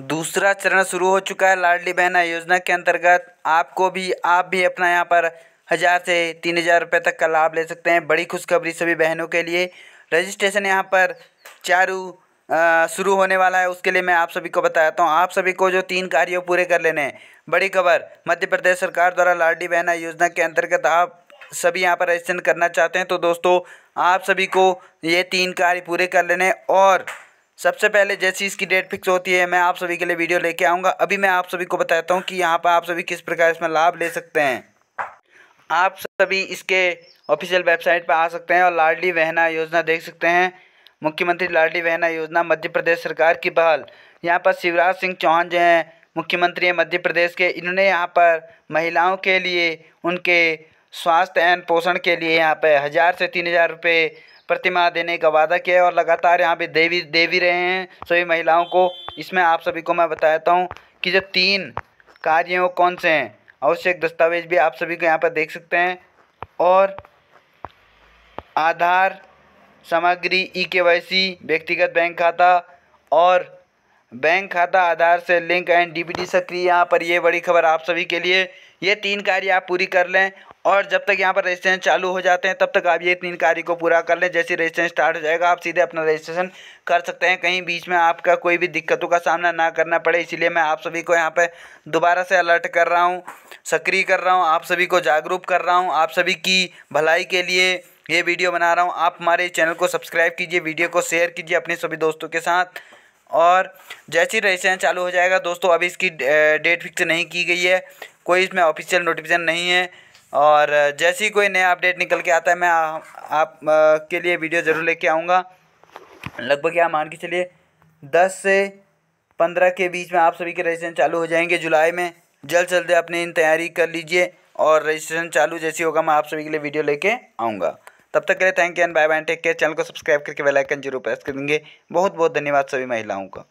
दूसरा चरण शुरू हो चुका है लाडली बहना योजना के अंतर्गत आपको भी आप भी अपना यहाँ पर हज़ार से तीन हज़ार रुपये तक का लाभ ले सकते हैं बड़ी खुशखबरी सभी बहनों के लिए रजिस्ट्रेशन यहाँ पर चारू शुरू होने वाला है उसके लिए मैं आप सभी को बताता हूँ आप सभी को जो तीन कार्य पूरे कर लेने हैं बड़ी खबर मध्य प्रदेश सरकार द्वारा लाडली बहना योजना के अंतर्गत आप सभी यहाँ पर रजिस्ट्रेशन करना चाहते हैं तो दोस्तों आप सभी को ये तीन कार्य पूरे कर लेने और सबसे पहले जैसी इसकी डेट फिक्स होती है मैं आप सभी के लिए वीडियो लेके आऊँगा अभी मैं आप सभी को बताता हूँ कि यहाँ पर आप सभी किस प्रकार इसमें लाभ ले सकते हैं आप सभी इसके ऑफिशियल वेबसाइट पर आ सकते हैं और लाडली वहना योजना देख सकते हैं मुख्यमंत्री लाडली वहना योजना मध्य प्रदेश सरकार की पहल यहाँ पर शिवराज सिंह चौहान जो हैं मुख्यमंत्री हैं मध्य प्रदेश के इन्होंने यहाँ पर महिलाओं के लिए उनके स्वास्थ्य एंड पोषण के लिए यहाँ पे हज़ार से तीन हज़ार रुपये प्रतिमाह देने का वादा किया है और लगातार यहाँ पे देवी दे भी रहे हैं सभी महिलाओं को इसमें आप सभी को मैं बताता हूँ कि जो तीन कार्य हैं वो कौन से हैं आवश्यक दस्तावेज भी आप सभी को यहाँ पर देख सकते हैं और आधार सामग्री ई के व्यक्तिगत बैंक खाता और बैंक खाता आधार से लिंक एंड डीबीटी सक्रिय यहाँ पर ये बड़ी खबर आप सभी के लिए ये तीन कार्य आप पूरी कर लें और जब तक यहाँ पर रजिस्ट्रेशन चालू हो जाते हैं तब तक आप ये तीन कार्य को पूरा कर लें जैसे रजिस्ट्रेशन स्टार्ट हो जाएगा आप सीधे अपना रजिस्ट्रेशन कर सकते हैं कहीं बीच में आपका कोई भी दिक्कतों का सामना ना करना पड़े इसीलिए मैं आप सभी को यहाँ पर दोबारा से अलर्ट कर रहा हूँ सक्रिय कर रहा हूँ आप सभी को जागरूक कर रहा हूँ आप सभी की भलाई के लिए ये वीडियो बना रहा हूँ आप हमारे चैनल को सब्सक्राइब कीजिए वीडियो को शेयर कीजिए अपने सभी दोस्तों के साथ और जैसे ही रजिस्ट्रेशन चालू हो जाएगा दोस्तों अभी इसकी डेट फिक्स नहीं की गई है कोई इसमें ऑफिशियल नोटिफिकेशन नहीं है और जैसे ही कोई नया अपडेट निकल के आता है मैं आ, आप आ, के लिए वीडियो ज़रूर लेके आऊँगा लगभग यहाँ मान के चलिए दस से पंद्रह के बीच में आप सभी के रजिस्ट्रेशन चालू हो जाएंगे जुलाई में जल्द जल्द अपनी तैयारी कर लीजिए और रजिस्ट्रेशन चालू जैसी होगा मैं आप सभी के लिए वीडियो लेके आऊँगा तब तक के लिए thank you and bye bye take care channel को सब्सक्राइब करके बेल आइकन जरूर प्रेस कर देंगे बहुत बहुत धन्यवाद सभी महिलाओं का